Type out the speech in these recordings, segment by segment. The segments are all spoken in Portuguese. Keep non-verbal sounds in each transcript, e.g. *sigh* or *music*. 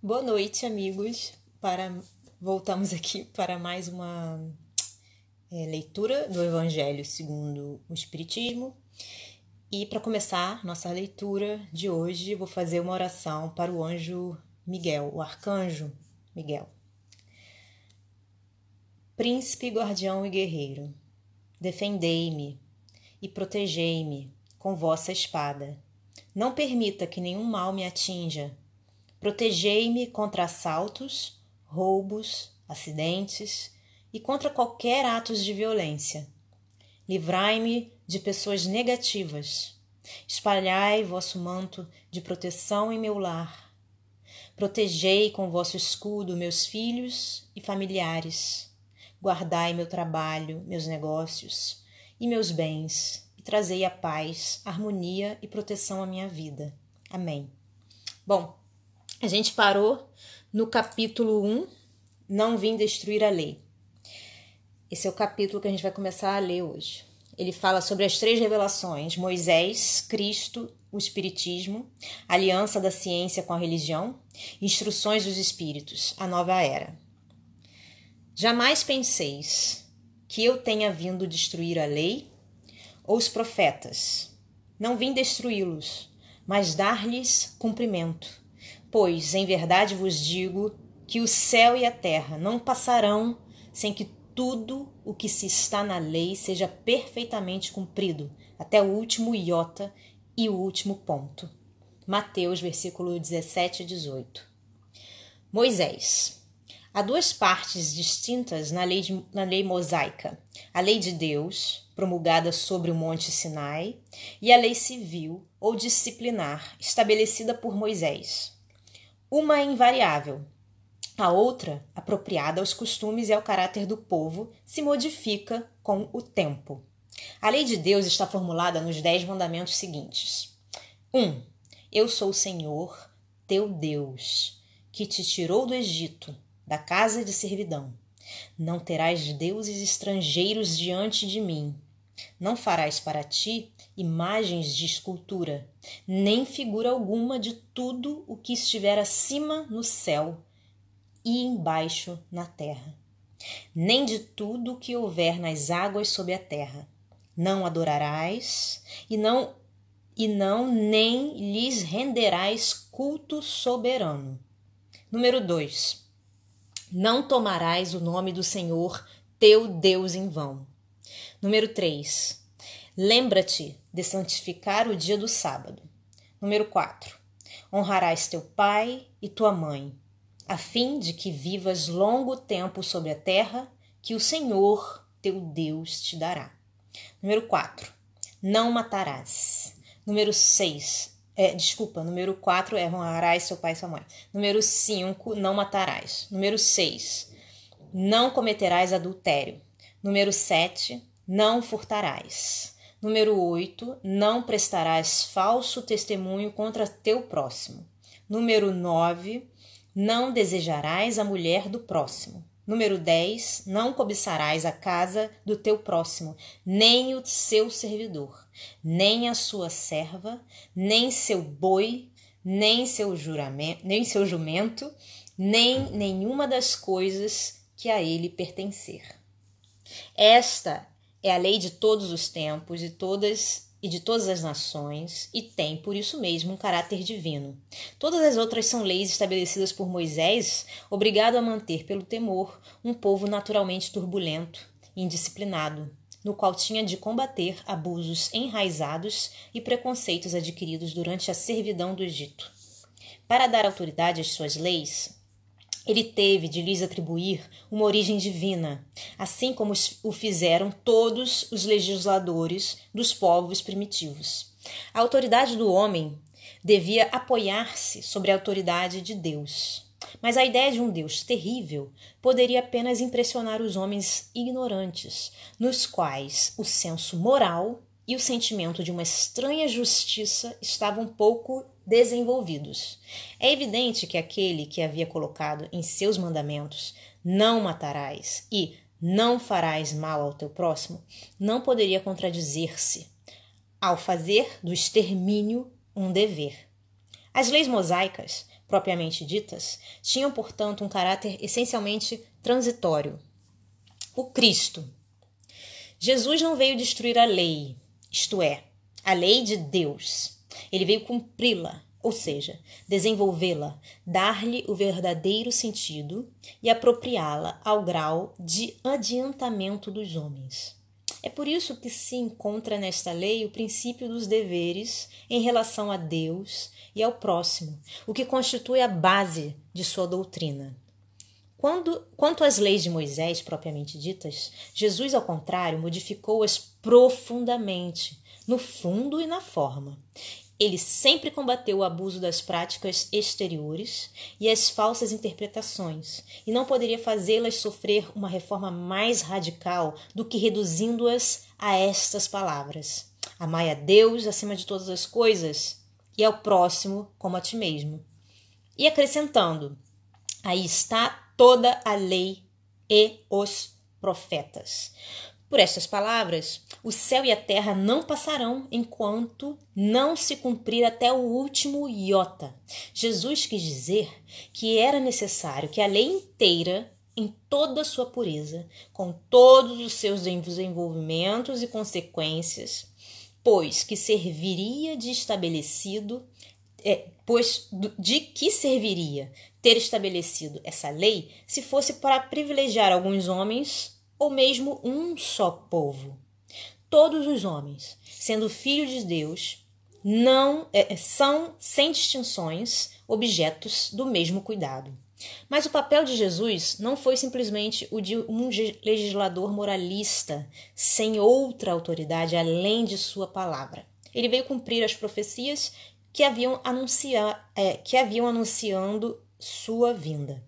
Boa noite, amigos. Para voltamos aqui para mais uma é, leitura do Evangelho segundo o Espiritismo. E para começar nossa leitura de hoje, vou fazer uma oração para o anjo Miguel, o arcanjo Miguel. Príncipe, guardião e guerreiro, defendei-me e protegei-me com vossa espada. Não permita que nenhum mal me atinja Protegei-me contra assaltos, roubos, acidentes e contra qualquer atos de violência. Livrai-me de pessoas negativas. Espalhai vosso manto de proteção em meu lar. Protegei com vosso escudo meus filhos e familiares. Guardai meu trabalho, meus negócios e meus bens, e trazei a paz, harmonia e proteção à minha vida. Amém. Bom, a gente parou no capítulo 1, Não Vim Destruir a Lei. Esse é o capítulo que a gente vai começar a ler hoje. Ele fala sobre as três revelações: Moisés, Cristo, o Espiritismo, aliança da ciência com a religião, instruções dos espíritos, a nova era. Jamais penseis que eu tenha vindo destruir a lei ou os profetas. Não vim destruí-los, mas dar-lhes cumprimento. Pois, em verdade vos digo, que o céu e a terra não passarão sem que tudo o que se está na lei seja perfeitamente cumprido, até o último iota e o último ponto. Mateus, versículo 17 e 18. Moisés. Há duas partes distintas na lei, de, na lei mosaica: a lei de Deus, promulgada sobre o Monte Sinai, e a lei civil ou disciplinar, estabelecida por Moisés. Uma é invariável. A outra, apropriada aos costumes e ao caráter do povo, se modifica com o tempo. A lei de Deus está formulada nos dez mandamentos seguintes: 1. Um, eu sou o Senhor, teu Deus, que te tirou do Egito, da casa de servidão. Não terás deuses estrangeiros diante de mim. Não farás para ti imagens de escultura nem figura alguma de tudo o que estiver acima no céu e embaixo na terra, nem de tudo o que houver nas águas sob a terra. Não adorarás e não e não nem lhes renderás culto soberano. Número 2. Não tomarás o nome do Senhor, teu Deus, em vão. Número 3. Lembra-te de santificar o dia do sábado. Número 4. Honrarás teu pai e tua mãe, a fim de que vivas longo tempo sobre a terra que o Senhor teu Deus te dará. Número 4. Não matarás. Número 6. É, desculpa, número 4 é honrarás seu pai e sua mãe. Número 5, não matarás. Número 6, não cometerás adultério. Número 7, não furtarás. Número 8, não prestarás falso testemunho contra teu próximo. Número 9, não desejarás a mulher do próximo. Número 10, não cobiçarás a casa do teu próximo, nem o seu servidor, nem a sua serva, nem seu boi, nem seu juramento, nem seu jumento, nem nenhuma das coisas que a ele pertencer. Esta é a lei de todos os tempos e todas e de todas as nações, e tem, por isso mesmo, um caráter divino. Todas as outras são leis estabelecidas por Moisés, obrigado a manter, pelo temor, um povo naturalmente turbulento e indisciplinado, no qual tinha de combater abusos enraizados e preconceitos adquiridos durante a servidão do Egito. Para dar autoridade às suas leis, ele teve de lhes atribuir uma origem divina, assim como o fizeram todos os legisladores dos povos primitivos. A autoridade do homem devia apoiar-se sobre a autoridade de Deus. Mas a ideia de um Deus terrível poderia apenas impressionar os homens ignorantes, nos quais o senso moral e o sentimento de uma estranha justiça estavam pouco desenvolvidos. É evidente que aquele que havia colocado em seus mandamentos não matarás e não farás mal ao teu próximo não poderia contradizer-se ao fazer do extermínio um dever. As leis mosaicas, propriamente ditas, tinham, portanto, um caráter essencialmente transitório. O Cristo. Jesus não veio destruir a lei, isto é, a lei de Deus. Ele veio cumpri-la, ou seja, desenvolvê-la, dar-lhe o verdadeiro sentido e apropriá-la ao grau de adiantamento dos homens. É por isso que se encontra nesta lei o princípio dos deveres em relação a Deus e ao próximo, o que constitui a base de sua doutrina. Quando, quanto às leis de Moisés propriamente ditas, Jesus, ao contrário, modificou-as profundamente, no fundo e na forma. Ele sempre combateu o abuso das práticas exteriores e as falsas interpretações, e não poderia fazê-las sofrer uma reforma mais radical do que reduzindo-as a estas palavras: Amai a Deus acima de todas as coisas e ao próximo como a ti mesmo. E acrescentando: Aí está toda a lei e os profetas. Por estas palavras, o céu e a terra não passarão enquanto não se cumprir até o último iota. Jesus quis dizer que era necessário que a lei inteira, em toda a sua pureza, com todos os seus desenvolvimentos e consequências, pois que serviria de estabelecido é, pois de que serviria ter estabelecido essa lei se fosse para privilegiar alguns homens ou mesmo um só povo? Todos os homens, sendo filhos de Deus, não é, é são sem distinções objetos do mesmo cuidado. Mas o papel de Jesus não foi simplesmente o de um legislador moralista, sem outra autoridade além de sua palavra. Ele veio cumprir as profecias que haviam, anunciar, é, que haviam anunciando sua vinda.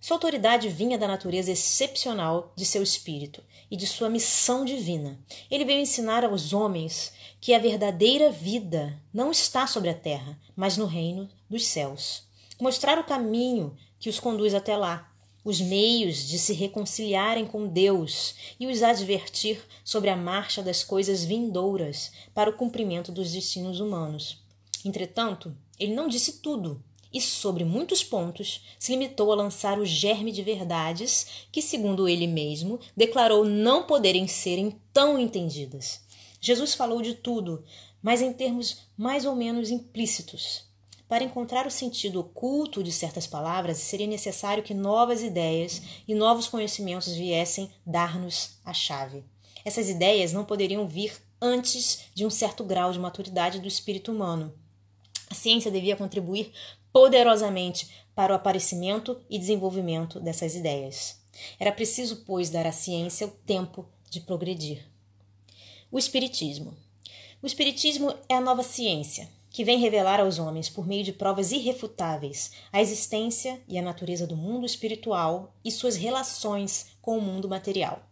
Sua autoridade vinha da natureza excepcional de seu espírito e de sua missão divina. Ele veio ensinar aos homens que a verdadeira vida não está sobre a terra, mas no reino dos céus. Mostrar o caminho que os conduz até lá, os meios de se reconciliarem com Deus e os advertir sobre a marcha das coisas vindouras para o cumprimento dos destinos humanos. Entretanto, ele não disse tudo e, sobre muitos pontos, se limitou a lançar o germe de verdades que, segundo ele mesmo, declarou não poderem serem tão entendidas. Jesus falou de tudo, mas em termos mais ou menos implícitos. Para encontrar o sentido oculto de certas palavras, seria necessário que novas ideias e novos conhecimentos viessem dar-nos a chave. Essas ideias não poderiam vir antes de um certo grau de maturidade do espírito humano. A ciência devia contribuir poderosamente para o aparecimento e desenvolvimento dessas ideias. Era preciso, pois, dar à ciência o tempo de progredir. O Espiritismo. O Espiritismo é a nova ciência que vem revelar aos homens, por meio de provas irrefutáveis, a existência e a natureza do mundo espiritual e suas relações com o mundo material.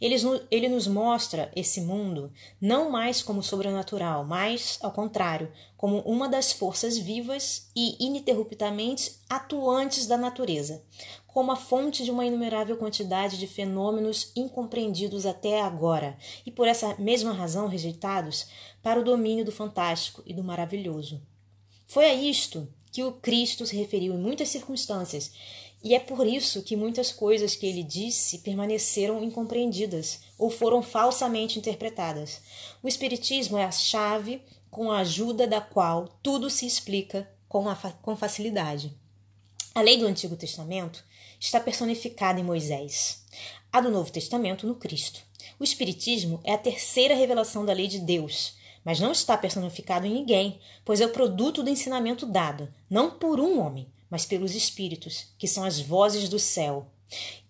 Ele, ele nos mostra esse mundo não mais como sobrenatural, mas, ao contrário, como uma das forças vivas e ininterruptamente atuantes da natureza, como a fonte de uma inumerável quantidade de fenômenos incompreendidos até agora e, por essa mesma razão, rejeitados para o domínio do fantástico e do maravilhoso. Foi a isto que o Cristo se referiu em muitas circunstâncias e é por isso que muitas coisas que ele disse permaneceram incompreendidas ou foram falsamente interpretadas. O Espiritismo é a chave com a ajuda da qual tudo se explica com, a, com facilidade. A lei do Antigo Testamento está personificada em Moisés, a do Novo Testamento no Cristo. O Espiritismo é a terceira revelação da lei de Deus, mas não está personificado em ninguém, pois é o produto do ensinamento dado, não por um homem, mas pelos espíritos, que são as vozes do céu,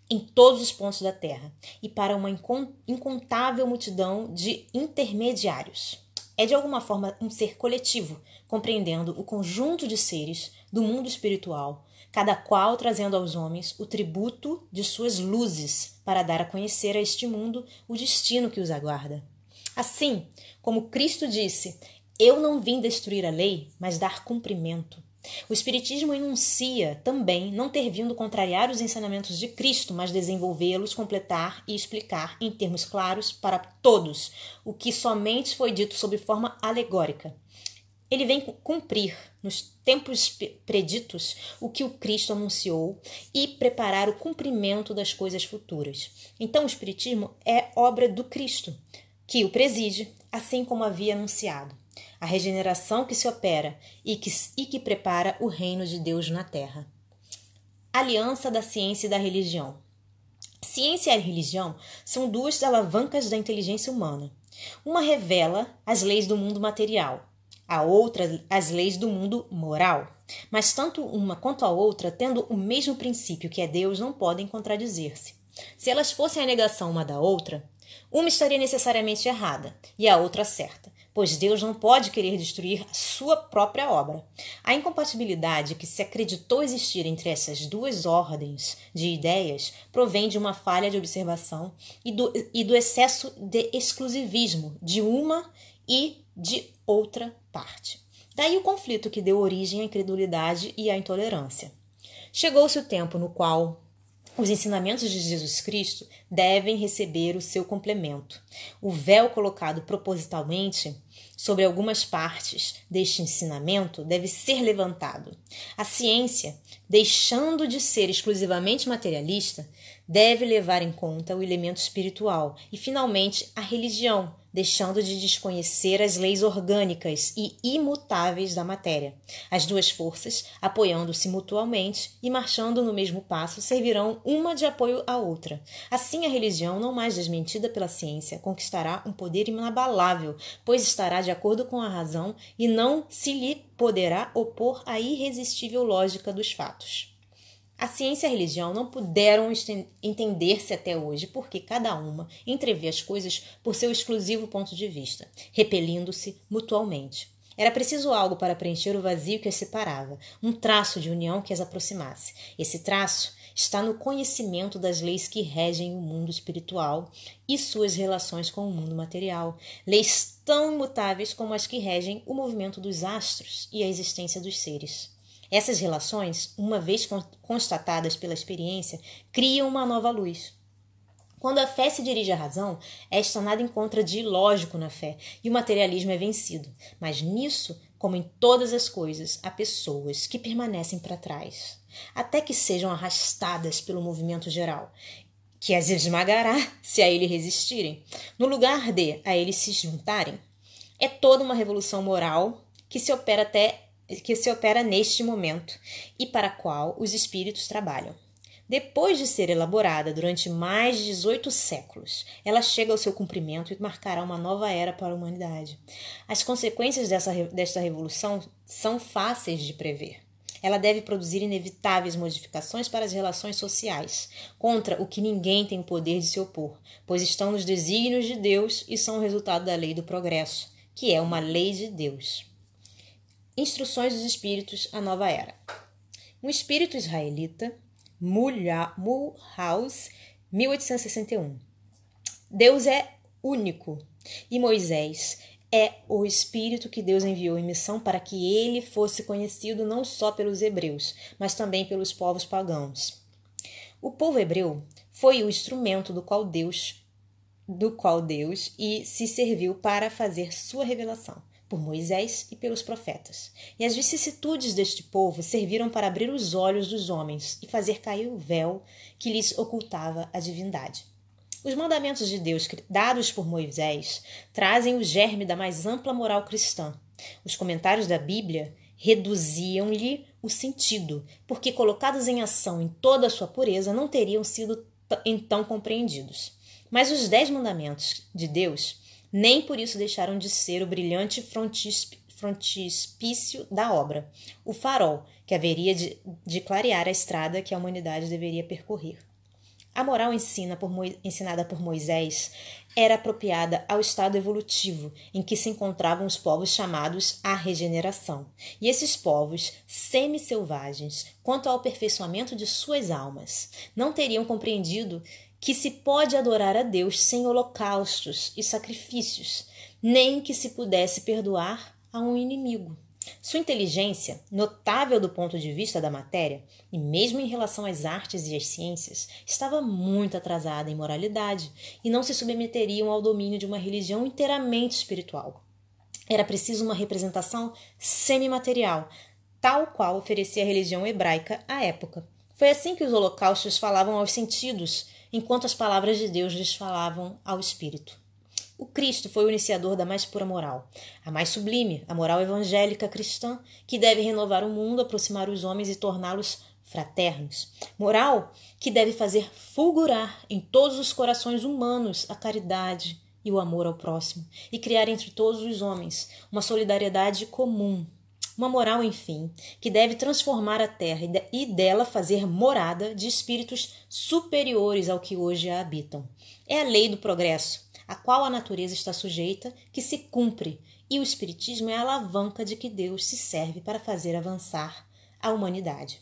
em todos os pontos da terra, e para uma incontável multidão de intermediários. É de alguma forma um ser coletivo, compreendendo o conjunto de seres do mundo espiritual, cada qual trazendo aos homens o tributo de suas luzes para dar a conhecer a este mundo o destino que os aguarda. Assim, como Cristo disse: Eu não vim destruir a lei, mas dar cumprimento. O Espiritismo enuncia também não ter vindo contrariar os ensinamentos de Cristo, mas desenvolvê-los, completar e explicar em termos claros para todos o que somente foi dito sob forma alegórica. Ele vem cumprir, nos tempos preditos, o que o Cristo anunciou e preparar o cumprimento das coisas futuras. Então, o Espiritismo é obra do Cristo, que o preside, assim como havia anunciado a regeneração que se opera e que, e que prepara o reino de Deus na terra. Aliança da ciência e da religião. Ciência e religião são duas alavancas da inteligência humana. Uma revela as leis do mundo material, a outra as leis do mundo moral. Mas tanto uma quanto a outra, tendo o mesmo princípio que é Deus, não podem contradizer-se. Se elas fossem a negação uma da outra, uma estaria necessariamente errada e a outra certa pois Deus não pode querer destruir sua própria obra. A incompatibilidade que se acreditou existir entre essas duas ordens de ideias provém de uma falha de observação e do, e do excesso de exclusivismo de uma e de outra parte. Daí o conflito que deu origem à incredulidade e à intolerância. Chegou-se o tempo no qual os ensinamentos de Jesus Cristo devem receber o seu complemento. O véu colocado propositalmente sobre algumas partes deste ensinamento deve ser levantado. A ciência, deixando de ser exclusivamente materialista, deve levar em conta o elemento espiritual e, finalmente, a religião, deixando de desconhecer as leis orgânicas e imutáveis da matéria. As duas forças, apoiando-se mutualmente e marchando no mesmo passo, servirão uma de apoio à outra. Assim, a religião, não mais desmentida pela ciência, conquistará um poder inabalável, pois estará de acordo com a razão e não se lhe poderá opor à irresistível lógica dos fatos. A ciência e a religião não puderam entender-se até hoje porque cada uma entrevê as coisas por seu exclusivo ponto de vista, repelindo-se mutualmente. Era preciso algo para preencher o vazio que as separava, um traço de união que as aproximasse. Esse traço está no conhecimento das leis que regem o mundo espiritual e suas relações com o mundo material, leis tão imutáveis como as que regem o movimento dos astros e a existência dos seres. Essas relações, uma vez constatadas pela experiência, criam uma nova luz. Quando a fé se dirige à razão, é esta nada encontra de ilógico na fé e o materialismo é vencido. Mas nisso, como em todas as coisas, há pessoas que permanecem para trás, até que sejam arrastadas pelo movimento geral, que as esmagará *laughs* se a ele resistirem. No lugar de a eles se juntarem, é toda uma revolução moral que se opera até que se opera neste momento e para a qual os espíritos trabalham. Depois de ser elaborada durante mais de 18 séculos, ela chega ao seu cumprimento e marcará uma nova era para a humanidade. As consequências dessa, desta revolução são fáceis de prever. Ela deve produzir inevitáveis modificações para as relações sociais, contra o que ninguém tem o poder de se opor, pois estão nos desígnios de Deus e são o resultado da lei do progresso, que é uma lei de Deus. Instruções dos Espíritos, à Nova Era. Um espírito israelita, Mulhouse, 1861. Deus é único e Moisés é o espírito que Deus enviou em missão para que ele fosse conhecido não só pelos hebreus, mas também pelos povos pagãos. O povo hebreu foi o instrumento do qual Deus do qual Deus e se serviu para fazer sua revelação por Moisés e pelos profetas. E as vicissitudes deste povo serviram para abrir os olhos dos homens e fazer cair o véu que lhes ocultava a divindade. Os mandamentos de Deus dados por Moisés trazem o germe da mais ampla moral cristã. Os comentários da Bíblia reduziam-lhe o sentido, porque colocados em ação em toda a sua pureza, não teriam sido então compreendidos. Mas os dez mandamentos de Deus nem por isso deixaram de ser o brilhante frontispício frontispício da obra, o farol que haveria de, de, clarear a estrada que a humanidade deveria percorrer. A moral ensina por, ensinada por Moisés era apropriada ao estado evolutivo em que se encontravam os povos chamados à regeneração. E esses povos, semi-selvagens, quanto ao aperfeiçoamento de suas almas, não teriam compreendido que se pode adorar a Deus sem holocaustos e sacrifícios, nem que se pudesse perdoar a um inimigo. Sua inteligência, notável do ponto de vista da matéria, e mesmo em relação às artes e às ciências, estava muito atrasada em moralidade e não se submeteriam ao domínio de uma religião inteiramente espiritual. Era preciso uma representação semimaterial, tal qual oferecia a religião hebraica à época. Foi assim que os holocaustos falavam aos sentidos, enquanto as palavras de Deus lhes falavam ao espírito. O Cristo foi o iniciador da mais pura moral, a mais sublime, a moral evangélica cristã, que deve renovar o mundo, aproximar os homens e torná-los fraternos. Moral que deve fazer fulgurar em todos os corações humanos a caridade e o amor ao próximo e criar entre todos os homens uma solidariedade comum uma moral, enfim, que deve transformar a terra e dela fazer morada de espíritos superiores ao que hoje a habitam. É a lei do progresso, a qual a natureza está sujeita, que se cumpre, e o espiritismo é a alavanca de que Deus se serve para fazer avançar a humanidade.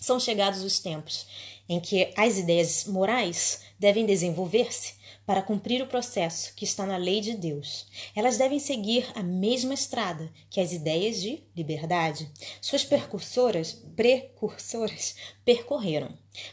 São chegados os tempos em que as ideias morais devem desenvolver-se para cumprir o processo que está na lei de Deus. Elas devem seguir a mesma estrada que as ideias de liberdade. Suas precursoras, precursoras percorreram.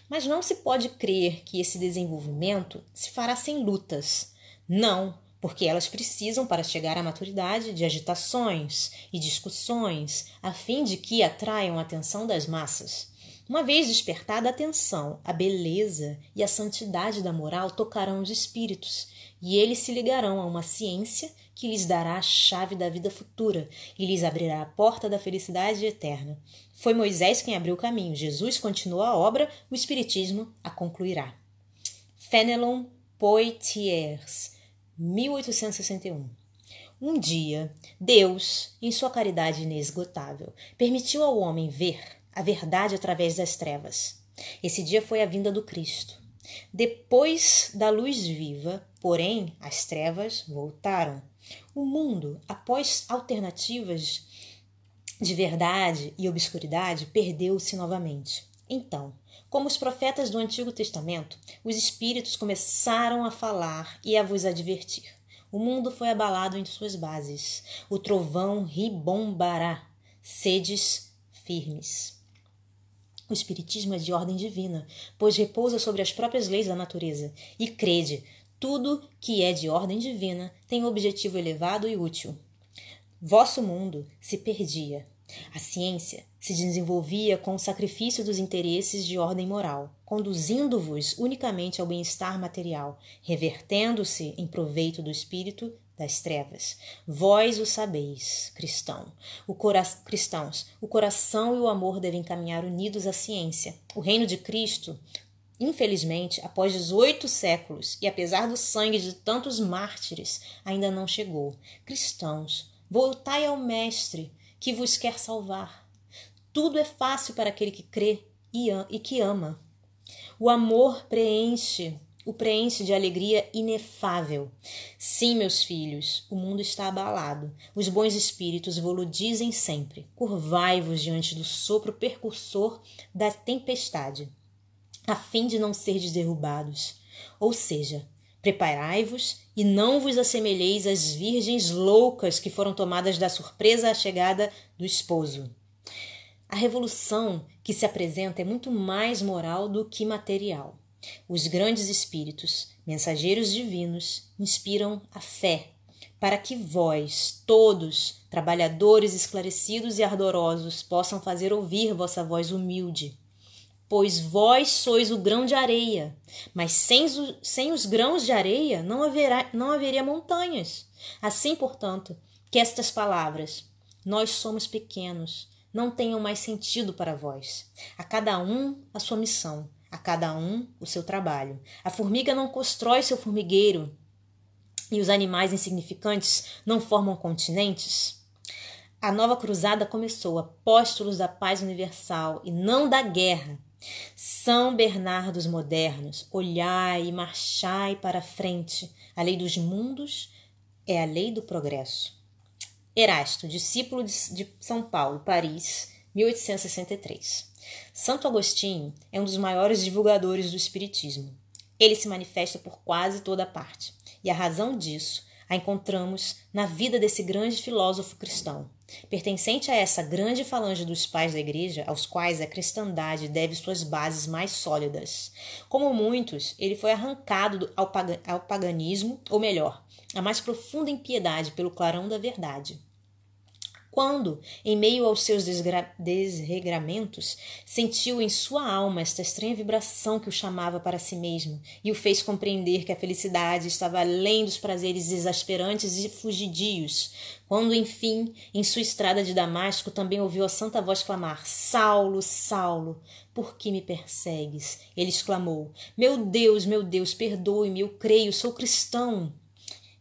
Mas não se pode crer que esse desenvolvimento se fará sem lutas. Não, porque elas precisam para chegar à maturidade de agitações e discussões, a fim de que atraiam a atenção das massas. Uma vez despertada a atenção, a beleza e a santidade da moral tocarão os espíritos, e eles se ligarão a uma ciência que lhes dará a chave da vida futura e lhes abrirá a porta da felicidade eterna. Foi Moisés quem abriu o caminho, Jesus continuou a obra, o Espiritismo a concluirá. Fenelon Poitiers, 1861. Um dia, Deus, em sua caridade inesgotável, permitiu ao homem ver a verdade através das trevas. Esse dia foi a vinda do Cristo. Depois da luz viva, porém, as trevas voltaram. O mundo, após alternativas de verdade e obscuridade, perdeu-se novamente. Então, como os profetas do Antigo Testamento, os espíritos começaram a falar e a vos advertir. O mundo foi abalado em suas bases. O trovão ribombará. Sedes firmes. O Espiritismo é de ordem divina, pois repousa sobre as próprias leis da natureza. E crede, tudo que é de ordem divina tem um objetivo elevado e útil. Vosso mundo se perdia. A ciência se desenvolvia com o sacrifício dos interesses de ordem moral, conduzindo-vos unicamente ao bem-estar material, revertendo-se em proveito do espírito das trevas. Vós o sabeis, cristão. O cora cristãos, o coração e o amor devem caminhar unidos à ciência. O reino de Cristo, infelizmente, após 18 séculos e apesar do sangue de tantos mártires, ainda não chegou. Cristãos, voltai ao mestre que vos quer salvar. Tudo é fácil para aquele que crê e, e que ama. O amor preenche o preenche de alegria inefável. Sim, meus filhos, o mundo está abalado. Os bons espíritos vo-lo dizem sempre: curvai-vos diante do sopro percursor da tempestade, a fim de não ser derrubados. Ou seja, preparai-vos e não vos assemelheis às virgens loucas que foram tomadas da surpresa à chegada do esposo. A revolução que se apresenta é muito mais moral do que material. Os grandes espíritos, mensageiros divinos, inspiram a fé para que vós, todos, trabalhadores esclarecidos e ardorosos, possam fazer ouvir vossa voz humilde. Pois vós sois o grão de areia, mas sem, sem os grãos de areia não, haverá, não haveria montanhas. Assim, portanto, que estas palavras, nós somos pequenos, não tenham mais sentido para vós. A cada um a sua missão a cada um o seu trabalho. A formiga não constrói seu formigueiro e os animais insignificantes não formam continentes. A nova cruzada começou, apóstolos da paz universal e não da guerra. São Bernardos modernos, olhai e marchai para frente. A lei dos mundos é a lei do progresso. Erasto, discípulo de São Paulo, Paris, 1863. Santo Agostinho é um dos maiores divulgadores do Espiritismo. Ele se manifesta por quase toda parte, e a razão disso a encontramos na vida desse grande filósofo cristão. Pertencente a essa grande falange dos pais da Igreja, aos quais a cristandade deve suas bases mais sólidas. Como muitos, ele foi arrancado ao paganismo, ou melhor, à mais profunda impiedade pelo clarão da verdade quando, em meio aos seus desregramentos, sentiu em sua alma esta estranha vibração que o chamava para si mesmo e o fez compreender que a felicidade estava além dos prazeres exasperantes e fugidios. Quando, enfim, em sua estrada de Damasco, também ouviu a santa voz clamar: Saulo, Saulo, por que me persegues? Ele exclamou: Meu Deus, meu Deus, perdoe-me, eu creio, sou cristão.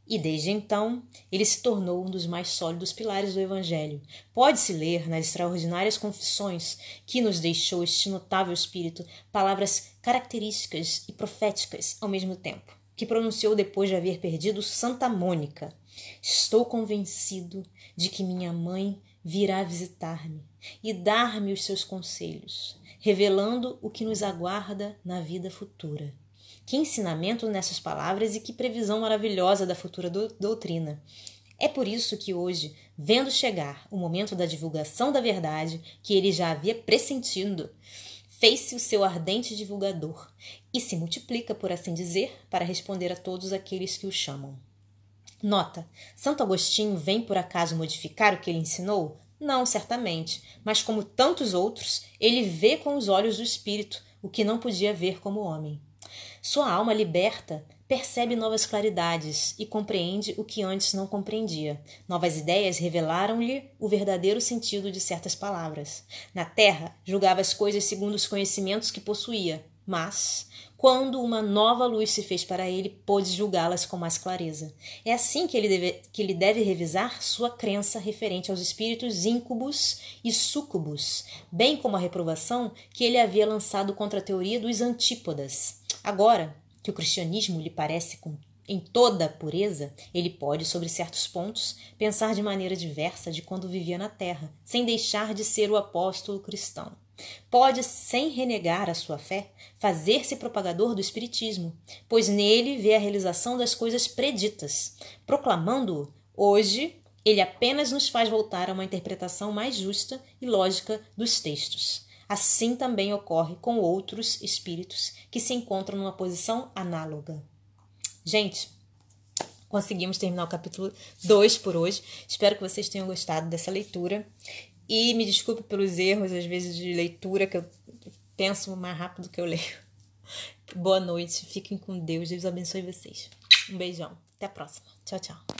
E desde então, ele se tornou um dos mais sólidos pilares do Evangelho. Pode-se ler nas extraordinárias confissões que nos deixou este notável espírito palavras características e proféticas ao mesmo tempo, que pronunciou depois de haver perdido Santa Mônica. Estou convencido de que minha mãe virá visitar-me e dar-me os seus conselhos, revelando o que nos aguarda na vida futura. Que ensinamento nessas palavras e que previsão maravilhosa da futura do, doutrina. É por isso que hoje, vendo chegar o momento da divulgação da verdade, que ele já havia pressentido, fez-se o seu ardente divulgador e se multiplica, por assim dizer, para responder a todos aqueles que o chamam. Nota: Santo Agostinho vem por acaso modificar o que ele ensinou? Não, certamente, mas como tantos outros, ele vê com os olhos do espírito o que não podia ver como homem. Sua alma liberta percebe novas claridades e compreende o que antes não compreendia. Novas ideias revelaram-lhe o verdadeiro sentido de certas palavras. Na Terra, julgava as coisas segundo os conhecimentos que possuía, mas, quando uma nova luz se fez para ele, pôde julgá-las com mais clareza. É assim que ele, deve, que ele deve revisar sua crença referente aos espíritos íncubos e sucubus bem como a reprovação que ele havia lançado contra a teoria dos antípodas Agora que o cristianismo lhe parece com, em toda a pureza, ele pode, sobre certos pontos, pensar de maneira diversa de quando vivia na terra, sem deixar de ser o apóstolo cristão. Pode, sem renegar a sua fé, fazer-se propagador do Espiritismo, pois nele vê a realização das coisas preditas. Proclamando-o, hoje, ele apenas nos faz voltar a uma interpretação mais justa e lógica dos textos. Assim também ocorre com outros espíritos que se encontram numa posição análoga. Gente, conseguimos terminar o capítulo 2 por hoje. Espero que vocês tenham gostado dessa leitura. E me desculpe pelos erros, às vezes, de leitura, que eu penso mais rápido que eu leio. Boa noite, fiquem com Deus, Deus abençoe vocês. Um beijão, até a próxima. Tchau, tchau.